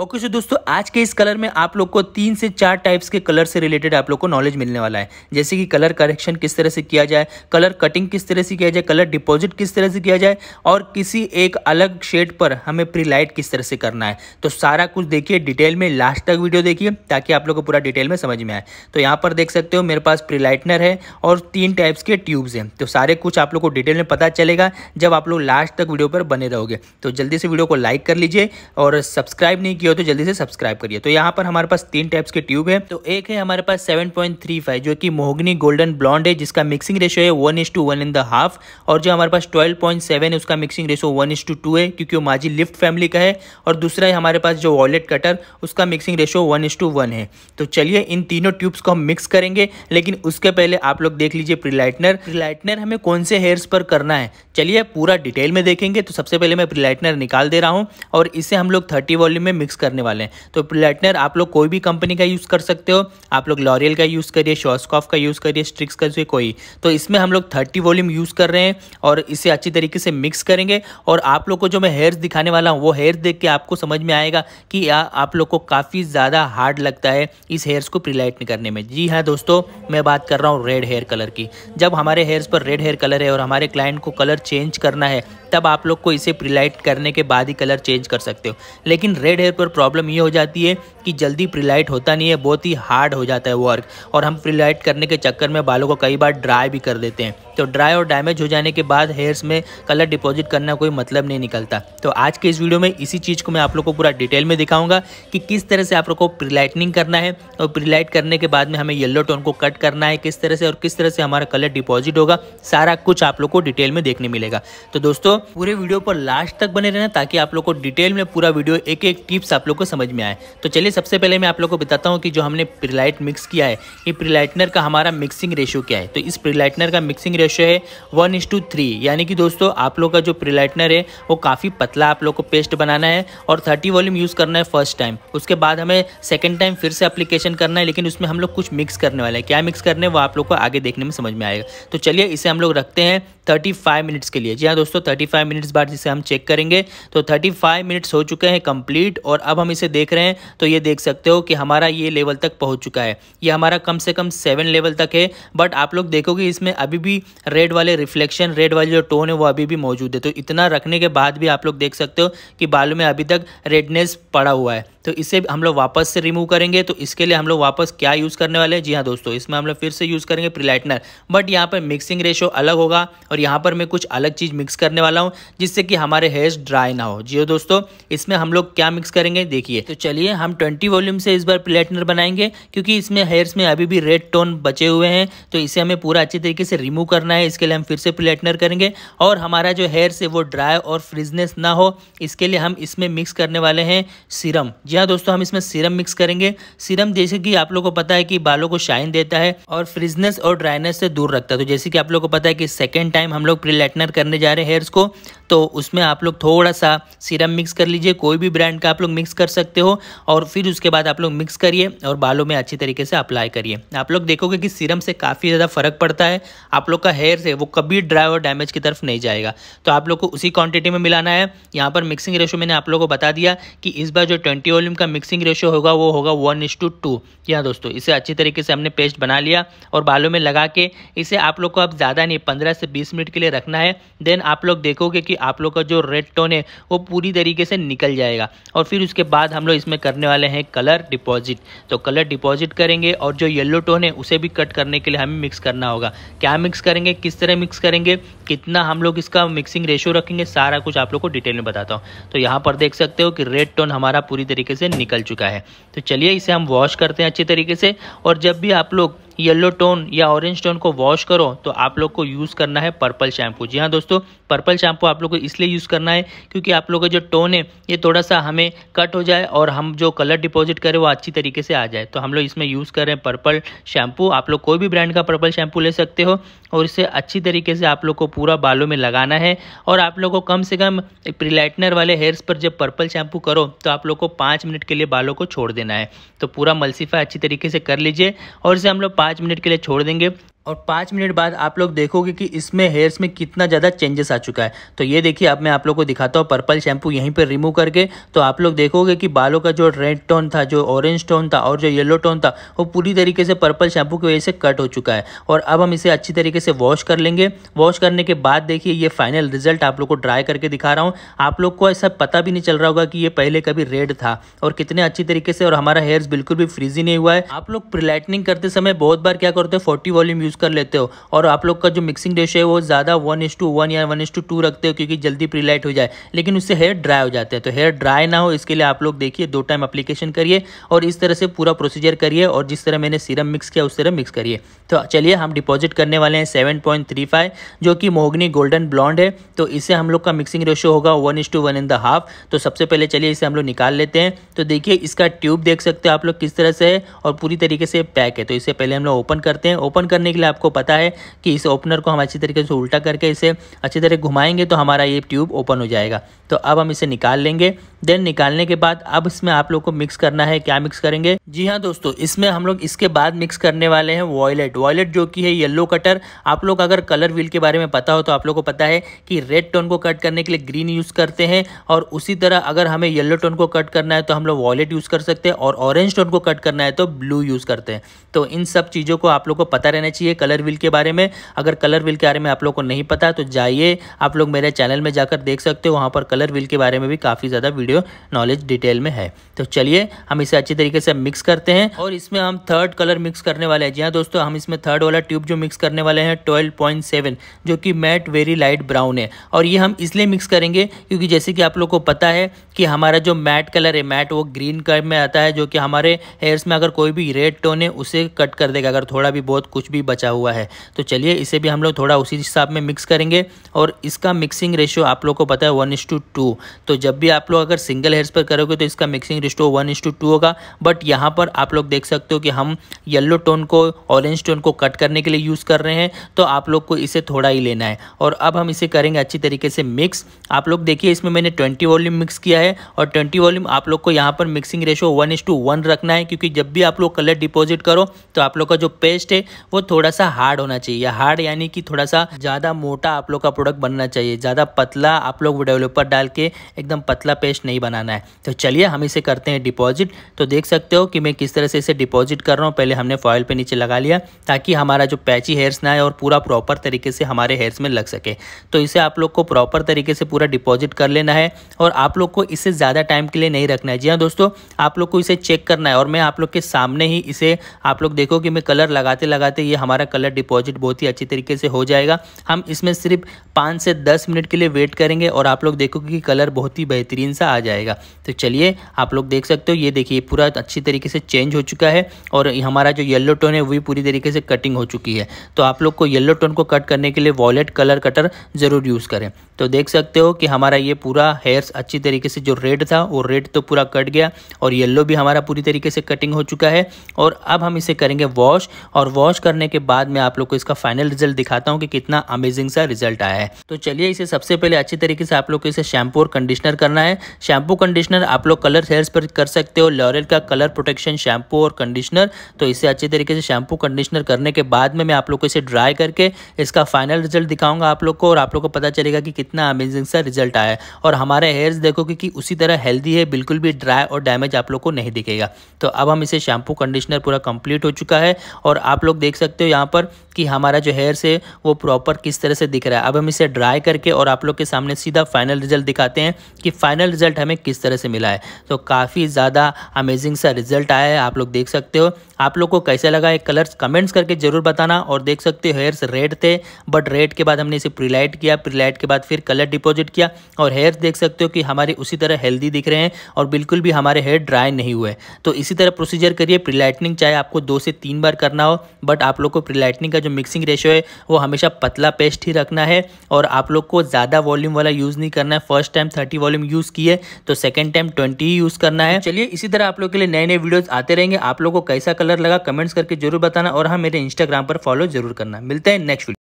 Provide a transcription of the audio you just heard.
okay okay, सो so दोस्तों आज के इस कलर में आप लोग को तीन से चार टाइप्स के कलर से रिलेटेड आप लोग को नॉलेज मिलने वाला है जैसे कि कलर करेक्शन किस तरह से किया जाए कलर कटिंग किस तरह से किया जाए कलर डिपॉजिट किस तरह से किया जाए और किसी एक अलग शेड पर हमें प्री लाइट किस तरह से करना है तो सारा कुछ देखिए डिटेल में लास्ट तक वीडियो देखिए ताकि आप लोग को पूरा डिटेल में समझ में आए तो यहाँ पर देख सकते हो मेरे पास प्री लाइटनर है और तीन टाइप्स के ट्यूब्स हैं तो सारे कुछ आप लोग को डिटेल में पता चलेगा जब आप लोग लास्ट तक वीडियो पर बने रहोगे तो जल्दी से वीडियो को लाइक कर लीजिए और सब्सक्राइब नहीं किया किया हो तो जल्दी से सब्सक्राइब करिए तो यहाँ पर हमारे पास तीन टाइप्स के ट्यूब है तो एक है हमारे पास सेवन जो कि मोहगनी गोल्डन ब्लॉन्ड है जिसका मिक्सिंग रेशो है one is to one in the half और जो हमारे पास ट्वेल्व है उसका mixing ratio one is to two है क्योंकि वो माजी लिफ्ट फैमिली का है और दूसरा है हमारे पास जो वॉलेट कटर उसका mixing ratio one is to one है तो चलिए इन तीनों ट्यूब्स को हम मिक्स करेंगे लेकिन उसके पहले आप लोग देख लीजिए प्रीलाइटनर प्रीलाइटनर हमें कौन से हेयर्स पर करना है चलिए पूरा डिटेल में देखेंगे तो सबसे पहले मैं प्रीलाइटनर निकाल दे रहा हूँ और इसे हम लोग थर्टी वॉल्यूम में मिक्स फिक्स करने वाले हैं तो प्लेटनर आप लोग कोई भी कंपनी का यूज़ कर सकते हो आप लोग लॉरियल का यूज़ करिए शॉस्कॉफ का यूज़ करिए स्ट्रिक्स का कोई तो इसमें हम लोग थर्टी वॉल्यूम यूज़ कर रहे हैं और इसे अच्छी तरीके से मिक्स करेंगे और आप लोग को जो मैं हेयर्स दिखाने वाला हूँ वो हेयर देख के आपको समझ में आएगा कि आ, आप लोग को काफ़ी ज़्यादा हार्ड लगता है इस हेयर्स को प्रीलाइट करने में जी हाँ दोस्तों मैं बात कर रहा हूँ रेड हेयर कलर की जब हमारे हेयर्स पर रेड हेयर कलर है और हमारे क्लाइंट को कलर चेंज करना है तब आप लोग को इसे प्रीलाइट करने के बाद ही कलर चेंज कर सकते हो लेकिन रेड हेयर पर प्रॉब्लम ये हो जाती है कि जल्दी प्रीलाइट होता नहीं है बहुत ही हार्ड हो जाता है वर्क और हम प्रीलाइट करने के चक्कर में बालों को कई बार ड्राई भी कर देते हैं तो ड्राई और डैमेज हो जाने के बाद हेयर्स में कलर डिपॉजिट करना कोई मतलब नहीं निकलता तो आज के इस वीडियो में इसी चीज़ को मैं आप लोग को पूरा डिटेल में दिखाऊंगा कि किस तरह से आप लोग को प्रीलाइटनिंग करना है और प्रीलाइट करने के बाद में हमें येलो टोन को कट करना है किस तरह से और किस तरह से हमारा कलर डिपॉजिट होगा सारा कुछ आप लोग को डिटेल में देखने मिलेगा तो दोस्तों पूरे वीडियो पर लास्ट तक बने रहना ताकि आप लोग को डिटेल में पूरा वीडियो एक एक टिप्स आप लोग को समझ में आए तो चलिए सबसे पहले मैं आप लोग को बताता हूँ कि जो हमने प्रीलाइट मिक्स किया है ये प्रीलाइटनर का हमारा मिक्सिंग रेशियो क्या है तो इस प्रीलाइटनर का मिक्सिंग रेशियो है वन टू थ्री यानी कि दोस्तों आप लोग का जो प्रीलाइटनर है वो काफ़ी पतला आप लोग को पेस्ट बनाना है और थर्टी वॉल्यूम यूज़ करना है फर्स्ट टाइम उसके बाद हमें सेकेंड टाइम फिर से अप्लीकेशन करना है लेकिन उसमें हम लोग कुछ मिक्स करने वाले हैं क्या मिक्स करने वो आप लोग को आगे देखने में समझ में आएगा तो चलिए इसे हम लोग रखते हैं थर्टी फाइव मिनट्स के लिए जी हाँ दोस्तों थर्टी थर्टी फाइव मिनट्स बाद जिसे हम चेक करेंगे तो थर्टी फाइव मिनट्स हो चुके हैं कंप्लीट और अब हम इसे देख रहे हैं तो ये देख सकते हो कि हमारा ये लेवल तक पहुँच चुका है ये हमारा कम से कम सेवन लेवल तक है बट आप लोग देखोगे इसमें अभी भी रेड वाले रिफ्लेक्शन रेड वाले जो टोन है वो अभी भी मौजूद है तो इतना रखने के बाद भी आप लोग देख सकते हो कि बालों में अभी तक रेडनेस पड़ा हुआ है तो इसे हम लोग वापस से रिमूव करेंगे तो इसके लिए हम लोग वापस क्या यूज़ करने वाले हैं जी हाँ दोस्तों इसमें हम लोग फिर से यूज़ करेंगे प्रीलाइटनर बट यहाँ पर मिक्सिंग रेशो अलग होगा और यहाँ पर मैं कुछ अलग चीज़ मिक्स करने वाला हूँ जिससे कि हमारे हेयर्स ड्राई ना हो जी हाँ दोस्तों इसमें हम लोग क्या मिक्स करेंगे देखिए तो चलिए हम ट्वेंटी वॉल्यूम से इस बार प्लेटनर बनाएंगे क्योंकि इसमें हेयर्स में अभी भी रेड टोन बचे हुए हैं तो इसे हमें पूरा अच्छे तरीके से रिमूव करना है इसके लिए हम फिर से प्लेटनर करेंगे और हमारा जो हेयर्स है वो ड्राई और फ्रिजनेस ना हो इसके लिए हम इसमें मिक्स करने वाले हैं सीरम जी जी हाँ दोस्तों हम इसमें सीरम मिक्स करेंगे सीरम जैसे कि आप लोग को पता है कि बालों को शाइन देता है और फ्रिजनेस और ड्राइनेस से दूर रखता है तो जैसे कि आप लोगों को पता है कि सेकेंड टाइम हम लोग प्रिलेटनर करने जा रहे हैं हेयर्स को तो उसमें आप लोग थोड़ा सा सीरम मिक्स कर लीजिए कोई भी ब्रांड का आप लोग मिक्स कर सकते हो और फिर उसके बाद आप लोग मिक्स करिए और बालों में अच्छी तरीके से अप्लाई करिए आप लोग देखोगे कि सीरम से काफ़ी ज़्यादा फ़र्क पड़ता है आप लोग का हेयर से वो कभी ड्राई और डैमेज की तरफ नहीं जाएगा तो आप लोग को उसी क्वांटिटी में मिलाना है यहाँ पर मिक्सिंग रेशो मैंने आप लोग को बता दिया कि इस बार जो ट्वेंटी वॉल्यूम का मिक्सिंग रेशो होगा वो होगा वन इस टू टू या दोस्तों इसे अच्छी तरीके से हमने पेस्ट बना लिया और बालों में लगा के इसे आप लोग को अब ज़्यादा नहीं पंद्रह से बीस मिनट के लिए रखना है देन आप लोग देखोगे कि आप लोग का जो रेड टोन है वो पूरी तरीके से निकल जाएगा और फिर उसके बाद हम लोग इसमें करने वाले हैं कलर डिपॉजिट तो कलर डिपॉजिट करेंगे और जो येल्लो टोन है उसे भी कट करने के लिए हमें मिक्स करना होगा क्या मिक्स करेंगे किस तरह मिक्स करेंगे कितना हम लोग इसका मिक्सिंग रेशो रखेंगे सारा कुछ आप लोग को डिटेल में बताता हूँ तो यहाँ पर देख सकते हो कि रेड टोन हमारा पूरी तरीके से निकल चुका है तो चलिए इसे हम वॉश करते हैं अच्छे तरीके से और जब भी आप लोग येलो टोन या ऑरेंज टोन को वॉश करो तो आप लोग को यूज़ करना है पर्पल शैम्पू जी हाँ दोस्तों पर्पल शैम्पू आप लोग को इसलिए यूज़ करना है क्योंकि आप लोग का जो टोन है ये थोड़ा सा हमें कट हो जाए और हम जो कलर डिपॉजिट करें वो अच्छी तरीके से आ जाए तो हम लोग इसमें यूज़ कर रहे हैं पर्पल शैम्पू आप लोग कोई भी ब्रांड का पर्पल शैम्पू ले सकते हो और इसे अच्छी तरीके से आप लोग को पूरा बालों में लगाना है और आप लोग को कम से कम प्रीलाइटनर वाले हेयर्स पर जब पर्पल शैम्पू करो तो आप लोग को पाँच मिनट के लिए बालों को छोड़ देना है तो पूरा मलसीफा अच्छी तरीके से कर लीजिए और इसे हम लोग पाँच मिनट के लिए छोड़ देंगे और पाँच मिनट बाद आप लोग देखोगे कि इसमें हेयर्स में कितना ज़्यादा चेंजेस आ चुका है तो ये देखिए अब मैं आप लोग को दिखाता हूँ पर्पल शैम्पू यहीं पर रिमूव करके तो आप लोग देखोगे कि बालों का जो रेड टोन था जो ऑरेंज टोन था और जो येलो टोन था वो पूरी तरीके से पर्पल शैम्पू की वजह से कट हो चुका है और अब हम इसे अच्छी तरीके से वॉश कर लेंगे वॉश करने के बाद देखिए ये फाइनल रिजल्ट आप लोग को ड्राई करके दिखा रहा हूँ आप लोग को ऐसा पता भी नहीं चल रहा होगा कि ये पहले कभी रेड था और कितने अच्छी तरीके से और हमारा हेयर्स बिल्कुल भी फ्रीजी नहीं हुआ है आप लोग प्रिलाइटनिंग करते समय बहुत बार क्या करते हैं फोर्टी वॉल्यूम यूज़ यूज़ कर लेते हो और आप लोग का जो मिक्सिंग डिश है वो ज़्यादा वन इस टू वन या वन इज टू टू रखते हो क्योंकि जल्दी प्रीलाइट हो जाए लेकिन उससे हेयर ड्राई हो जाते हैं तो हेयर ड्राई ना हो इसके लिए आप लोग देखिए दो टाइम अप्लीकेशन करिए और इस तरह से पूरा प्रोसीजर करिए और जिस तरह मैंने सीरम मिक्स किया उस तरह मिक्स करिए तो चलिए हम डिपॉजिट करने वाले हैं सेवन पॉइंट थ्री फाइव जो कि मोहगनी गोल्डन ब्लॉन्ड है तो इसे हम लोग का मिक्सिंग रेशो होगा one is to one and the half तो सबसे पहले चलिए इसे हम लोग निकाल लेते हैं तो देखिए इसका ट्यूब देख सकते हो आप लोग किस तरह से है और पूरी तरीके से पैक है तो इसे पहले हम लोग ओपन करते हैं ओपन करने के लिए इसलिए आपको पता है कि इस ओपनर को हम अच्छी तरीके से उल्टा करके इसे अच्छी तरह घुमाएंगे तो हमारा ये ट्यूब ओपन हो जाएगा तो अब हम इसे निकाल लेंगे देन निकालने के बाद अब इसमें आप लोग को मिक्स करना है क्या मिक्स करेंगे जी हाँ दोस्तों इसमें हम लोग इसके बाद मिक्स करने वाले हैं वॉयलेट वॉयलेट जो कि है येल्लो कटर आप लोग अगर कलर व्हील के बारे में पता हो तो आप लोग को पता है कि रेड टोन को कट करने के लिए ग्रीन यूज़ करते हैं और उसी तरह अगर हमें येल्लो टोन को कट करना है तो हम लोग वॉयलेट यूज़ कर सकते हैं और ऑरेंज टोन को कट करना है तो ब्लू यूज़ करते हैं तो इन सब चीज़ों को आप लोग को पता रहना चाहिए कलर व्हील के बारे में अगर कलर व्हील के बारे में आप लोग को नहीं पता तो जाइए आप लोग मेरे चैनल में जाकर देख सकते हो वहाँ पर कलर व्हील के बारे में भी काफ़ी ज़्यादा वीडियो नॉलेज डिटेल में है तो चलिए हम इसे अच्छी तरीके से मिक्स करते हैं और इसमें हम थर्ड कलर मिक्स करने वाले हैं जी हाँ दोस्तों हम इसमें थर्ड वाला ट्यूब जो मिक्स करने वाले हैं ट्वेल्व जो कि मैट वेरी लाइट ब्राउन है और ये हम इसलिए मिक्स करेंगे क्योंकि जैसे कि आप लोग को पता है कि हमारा जो मैट कलर है मैट वो ग्रीन कलर में आता है जो कि हमारे हेयर्स में अगर कोई भी रेड टोन है उसे कट कर देगा अगर थोड़ा भी बहुत कुछ भी बचा हुआ है तो चलिए इसे भी हम लोग थोड़ा उसी हिसाब में मिक्स करेंगे और इसका मिक्सिंग रेशियो आप लोग को पता है वन इस टू टू तो जब भी आप लोग अगर सिंगल हेयर्स पर करोगे तो इसका mixing ratio one is to two होगा बट यहाँ पर आप लोग देख सकते हो कि हम येल्लो टोन को ऑरेंज टोन को कट करने के लिए यूज़ कर रहे हैं तो आप लोग को इसे थोड़ा ही लेना है और अब हम इसे करेंगे अच्छी तरीके से मिक्स आप लोग देखिए इसमें मैंने ट्वेंटी वॉल्यूम मिक्स किया है और ट्वेंटी वॉल्यूम आप लोग को यहाँ पर mixing ratio one to one रखना है क्योंकि जब भी आप लोग कलर डिपोजिट करो तो आप लोग का जो पेस्ट है वो थोड़ा थोड़ा सा हार्ड होना चाहिए या हार्ड यानी कि थोड़ा सा ज़्यादा मोटा आप लोग का प्रोडक्ट बनना चाहिए ज़्यादा पतला आप लोग डेवलपर डाल के एकदम पतला पेस्ट नहीं बनाना है तो चलिए हम इसे करते हैं डिपॉजिट तो देख सकते हो कि मैं किस तरह से इसे डिपॉजिट कर रहा हूँ पहले हमने फॉयल पे नीचे लगा लिया ताकि हमारा जो पैची हेयर्स ना है और पूरा प्रॉपर तरीके से हमारे हेयर्स में लग सके तो इसे आप लोग को प्रॉपर तरीके से पूरा डिपॉजिट कर लेना है और आप लोग को इसे ज़्यादा टाइम के लिए नहीं रखना है जी हाँ दोस्तों आप लोग को इसे चेक करना है और मैं आप लोग के सामने ही इसे आप लोग देखो कि मैं कलर लगाते लगाते ये हमारे हमारा कलर डिपॉजिट बहुत ही अच्छी तरीके से हो जाएगा हम इसमें सिर्फ पाँच से दस मिनट के लिए वेट करेंगे और आप लोग देखोगे कि कलर बहुत ही बेहतरीन सा आ जाएगा तो चलिए आप लोग देख सकते हो ये देखिए पूरा अच्छी तरीके से चेंज हो चुका है और हमारा जो येल्लो टोन है वो भी पूरी तरीके से कटिंग हो चुकी है तो आप लोग को येल्लो टोन को कट करने के लिए वॉलेट कलर कटर ज़रूर यूज़ करें तो देख सकते हो कि हमारा ये पूरा हेयर्स अच्छी तरीके से जो रेड था वो रेड तो पूरा कट गया और येल्लो भी हमारा पूरी तरीके से कटिंग हो चुका है और अब हम इसे करेंगे वॉश और वॉश करने के बाद में आप लोग को इसका फाइनल रिजल्ट दिखाता हूँ कि कितना अमेजिंग सा रिजल्ट आया है तो चलिए इसे सबसे पहले अच्छी तरीके से आप लोग को इसे शैम्पू और कंडीशनर करना है शैम्पू कंडीशनर आप लोग कलर हेयर्स पर कर सकते हो लॉरेल का कलर प्रोटेक्शन शैम्पू और कंडीशनर तो इसे अच्छी तरीके से शैम्पू कंडीशनर करने के बाद में मैं आप लोग को इसे ड्राई करके इसका फाइनल रिजल्ट दिखाऊंगा आप लोग को और आप लोग को पता चलेगा कि कितना अमेजिंग सा रिजल्ट आया है और हमारे हेयर्स देखो कि उसी तरह हेल्दी है बिल्कुल भी ड्राई और डैमेज आप लोग को नहीं दिखेगा तो अब हम इसे शैम्पू कंडीशनर पूरा कंप्लीट हो चुका है और आप लोग देख सकते हो यहाँ पर कि हमारा जो हेयर से वो प्रॉपर किस तरह से दिख रहा है अब हम इसे ड्राई करके और आप लोग के सामने सीधा फाइनल रिजल्ट दिखाते हैं कि फाइनल रिजल्ट हमें किस तरह से मिला है तो काफ़ी ज़्यादा अमेजिंग सा रिजल्ट आया है आप लोग देख सकते हो आप लोग को कैसे लगा है कलर्स कमेंट्स करके ज़रूर बताना और देख सकते हो हेयर्स रेड थे बट रेड के बाद हमने इसे प्रीलाइट किया प्रीलाइट के बाद फिर कलर डिपॉजिट किया और हेयर्स देख सकते हो कि हमारे उसी तरह हेल्दी दिख रहे हैं और बिल्कुल भी हमारे हेयर ड्राई नहीं हुए तो इसी तरह प्रोसीजर करिए प्रीलाइटनिंग चाहे आपको दो से तीन बार करना हो बट आप लोग को प्रीलाइटनिंग का जो मिक्सिंग रेशियो है वो हमेशा पतला पेस्ट ही रखना है और आप लोग को ज़्यादा वॉल्यूम वाला यूज़ नहीं करना है first time thirty volume use किए तो सेकेंड टाइम ट्वेंटी ही यूज़ करना है चलिए इसी तरह आप लोग के लिए नए नए वीडियोज़ आते रहेंगे आप लोग को कैसा कलर लगा कमेंट्स करके जरूर बताना और हाँ मेरे इंस्टाग्राम पर फॉलो जरूर करना मिलते हैं नेक्स्ट